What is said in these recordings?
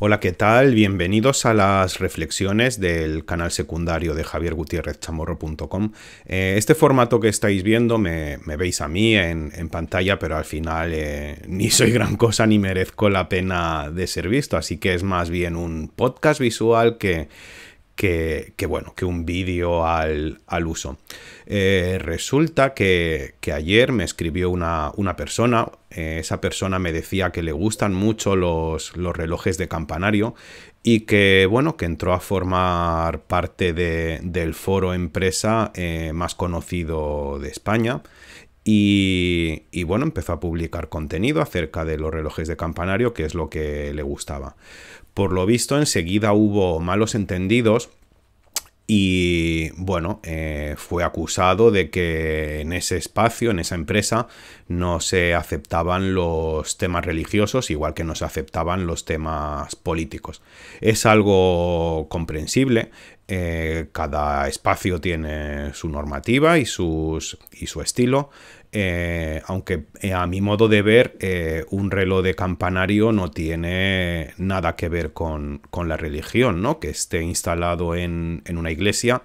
Hola, ¿qué tal? Bienvenidos a las reflexiones del canal secundario de javiergutierrezchamorro.com. Chamorro.com. Eh, este formato que estáis viendo me, veis a mí en, pantalla, pero al final eh, ni soy gran cosa ni merezco la pena de ser visto, así que es más bien un podcast visual que que, bueno, que un vídeo al, al, uso. Eh, resulta que, que, ayer me escribió una, persona, eh, esa persona me decía que le gustan mucho los, los, relojes de campanario y que, bueno, que entró a formar parte de, del foro empresa eh, más conocido de España y, bueno, empezó a publicar contenido acerca de los relojes de campanario, que es lo que le gustaba. Por lo visto, enseguida hubo malos entendidos y bueno, eh, fue acusado de que en ese espacio, en esa empresa, no se aceptaban los temas religiosos, igual que no se aceptaban los temas políticos. Es algo comprensible, eh, cada espacio tiene su normativa y, sus, y su estilo. Eh, aunque eh, a mi modo de ver, un reloj de campanario no tiene nada que ver con, la religión, ¿no? Que esté instalado en, una iglesia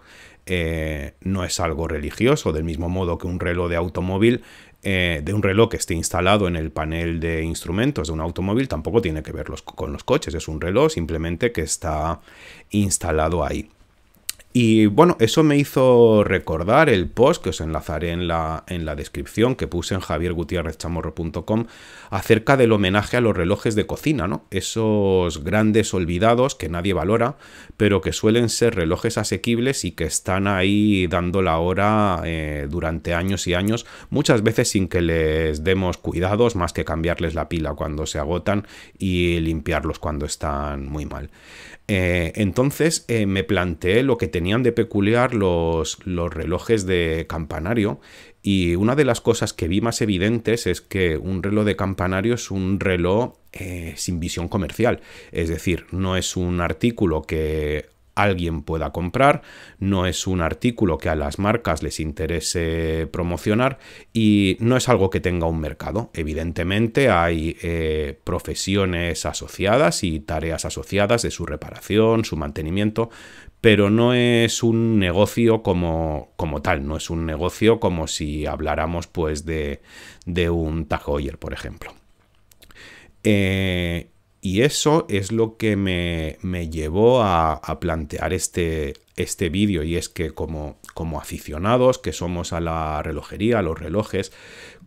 no es algo religioso, del mismo modo que un reloj de automóvil de un reloj que esté instalado en el panel de instrumentos de un automóvil tampoco tiene que ver con los coches, es un reloj simplemente que está instalado ahí. Y bueno, eso me hizo recordar el post que os enlazaré en la, en la descripción que puse en javiergutierrezchamorro.com acerca del homenaje a los relojes de cocina, ¿no? Esos grandes olvidados que nadie valora, pero que suelen ser relojes asequibles y que están ahí dando la hora eh, durante años y años, muchas veces sin que les demos cuidados más que cambiarles la pila cuando se agotan y limpiarlos cuando están muy mal. Eh, entonces eh, me planteé lo que tenían de peculiar los, relojes de campanario y una de las cosas que vi más evidentes es que un reloj de campanario es un reloj eh, sin visión comercial. Es decir, no es un artículo que alguien pueda comprar, no es un artículo que a las marcas les interese promocionar y no es algo que tenga un mercado. Evidentemente hay eh, profesiones asociadas y tareas asociadas de su reparación, su mantenimiento, pero no es un negocio como, como tal, no es un negocio como si habláramos pues de, un Tajoyer, por ejemplo. Eh, y eso es lo que me, llevó a, plantear este, este vídeo y es que como, como aficionados que somos a la relojería, a los relojes,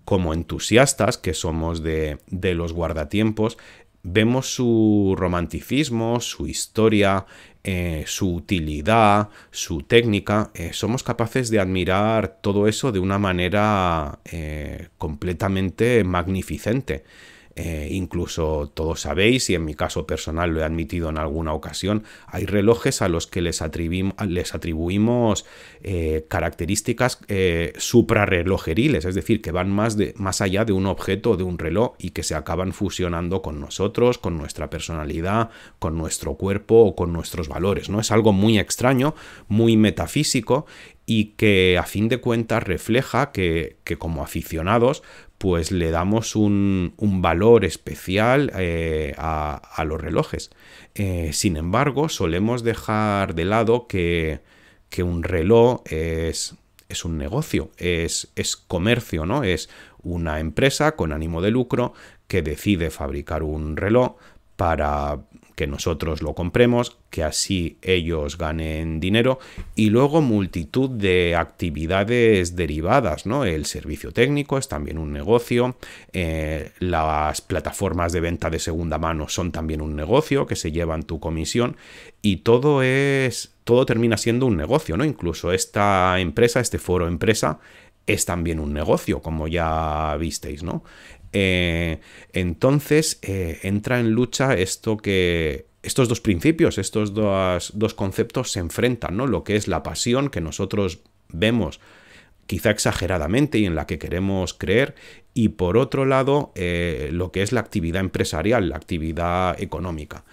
como entusiastas que somos de, los guardatiempos, vemos su romanticismo, su historia, eh, su utilidad, su técnica, eh, somos capaces de admirar todo eso de una manera eh, completamente magnificente. Eh, incluso todos sabéis, y en mi caso personal lo he admitido en alguna ocasión, hay relojes a los que les, atribuimos eh, características eh, suprarrelojeriles, es decir, que van más, de, más allá de un objeto o de un reloj y que se acaban fusionando con nosotros, con nuestra personalidad, con nuestro cuerpo o con nuestros valores. ¿no? Es algo muy extraño, muy metafísico y que a fin de cuentas refleja que como aficionados pues le damos un, valor especial eh, a, los relojes. Eh, sin embargo, solemos dejar de lado que, un reloj es, un negocio, es, es comercio, ¿no? Es una empresa con ánimo de lucro que decide fabricar un reloj para que nosotros lo compremos, que así ellos ganen dinero y luego multitud de actividades derivadas, ¿no? El servicio técnico es también un negocio, eh, las plataformas de venta de segunda mano son también un negocio que se llevan tu comisión y todo es, todo termina siendo un negocio, ¿no? Incluso esta empresa, este foro empresa, es también un negocio, como ya visteis, ¿no? Eh, entonces eh, entra en lucha esto que estos dos principios, estos dos, dos conceptos se enfrentan, ¿no? Lo que es la pasión que nosotros vemos quizá exageradamente y en la que queremos creer, y por otro lado eh, lo que es la actividad empresarial, la actividad económica.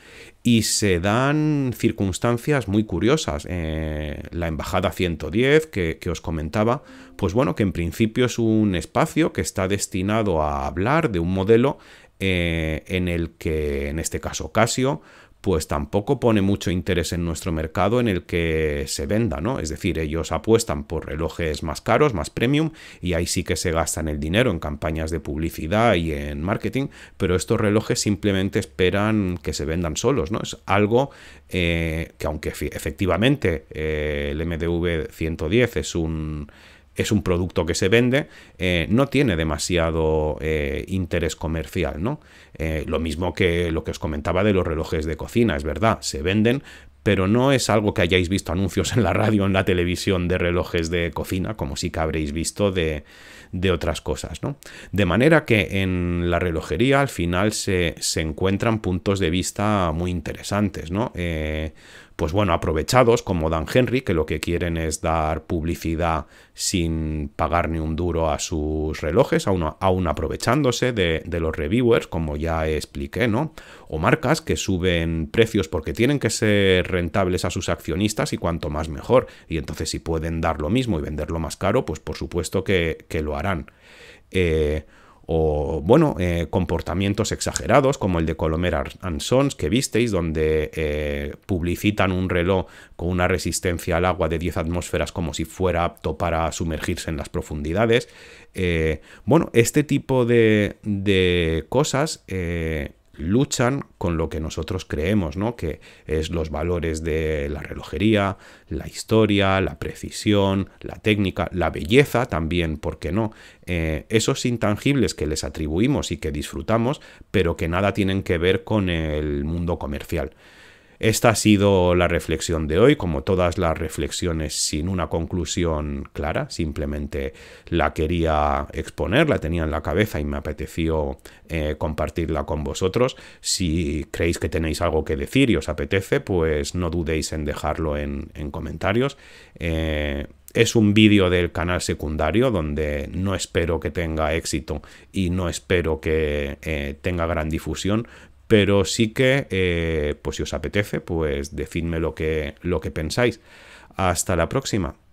Y se dan circunstancias muy curiosas. Eh, la Embajada 110 que, que os comentaba, pues bueno, que en principio es un espacio que está destinado a hablar de un modelo eh, en el que, en este caso Casio, pues tampoco pone mucho interés en nuestro mercado en el que se venda, ¿no? Es decir, ellos apuestan por relojes más caros, más premium, y ahí sí que se gastan el dinero en campañas de publicidad y en marketing, pero estos relojes simplemente esperan que se vendan solos, ¿no? Es algo eh, que aunque efectivamente eh, el MDV 110 es un es un producto que se vende, eh, no tiene demasiado eh, interés comercial, ¿no? Eh, lo mismo que lo que os comentaba de los relojes de cocina, es verdad, se venden, pero no es algo que hayáis visto anuncios en la radio, en la televisión de relojes de cocina, como sí que habréis visto de, de otras cosas, ¿no? De manera que en la relojería al final se, se encuentran puntos de vista muy interesantes, ¿no? pues bueno, aprovechados como Dan Henry, que lo que quieren es dar publicidad sin pagar ni un duro a sus relojes, aún, aún aprovechándose de, los reviewers, como ya expliqué, ¿no? O marcas que suben precios porque tienen que ser rentables a sus accionistas y cuanto más mejor. Y entonces si pueden dar lo mismo y venderlo más caro, pues por supuesto que, que lo harán. Eh, o bueno, eh, comportamientos exagerados como el de Colomer Sons, que visteis, donde eh, publicitan un reloj con una resistencia al agua de 10 atmósferas como si fuera apto para sumergirse en las profundidades. Eh, bueno, este tipo de, de cosas luchan con lo que nosotros creemos, ¿no? Que es los valores de la relojería, la historia, la precisión, la técnica, la belleza también, ¿por qué no? Eh, esos intangibles que les atribuimos y que disfrutamos, pero que nada tienen que ver con el mundo comercial. Esta ha sido la reflexión de hoy, como todas las reflexiones sin una conclusión clara, simplemente la quería exponer, la tenía en la cabeza y me apeteció eh, compartirla con vosotros. Si creéis que tenéis algo que decir y os apetece, pues no dudéis en dejarlo en, comentarios. Eh, es un vídeo del canal secundario donde no espero que tenga éxito y no espero que eh, tenga gran difusión, pero sí que, eh, pues si os apetece, pues decidme lo que, lo que pensáis. Hasta la próxima.